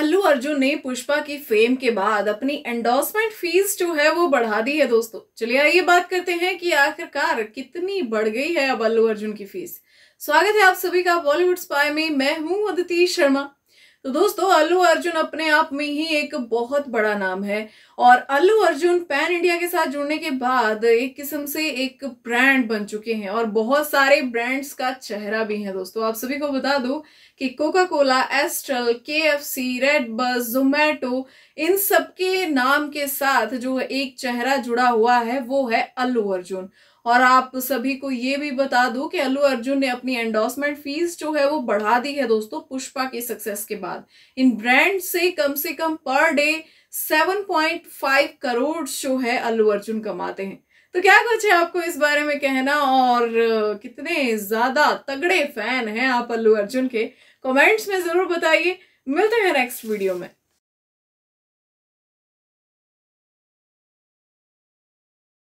अल्लू अर्जुन ने पुष्पा की फेम के बाद अपनी एंडोर्समेंट फीस जो है वो बढ़ा दी है दोस्तों चलिए आइए बात करते हैं कि आखिरकार कितनी बढ़ गई है अब अल्लू अर्जुन की फीस स्वागत है आप सभी का बॉलीवुड स्पाई में मैं हूं अदिति शर्मा तो दोस्तों अल्लू अर्जुन अपने आप में ही एक बहुत बड़ा नाम है और अल्लू अर्जुन पैन इंडिया के साथ जुड़ने के बाद एक किस्म से एक ब्रांड बन चुके हैं और बहुत सारे ब्रांड्स का चेहरा भी है दोस्तों आप सभी को बता दूं कि Coca Cola Astral K F C red bus Zomato इन सबके नाम के साथ जो एक चेहरा जुड़ा हुआ है वो है अल्लू अर्जुन और आप सभी को ये भी बता दूं कि अल्लू अर्जुन ने अपनी एंडोसमेंट फीस जो है वो बढ़ा दी है दोस्तों पुष्पा के सक्सेस के बाद इन ब्रांड से कम से कम पर डे 7.5 करोड़ जो है अल्लू अर्जुन कमाते हैं तो क्या कुछ है आपको इस बारे में कहना और कितने ज्यादा तगड़े फैन हैं आप अल्लू अर्जुन के कमेंट्स में जरूर बताइए मिलते हैं नेक्स्ट वीडियो में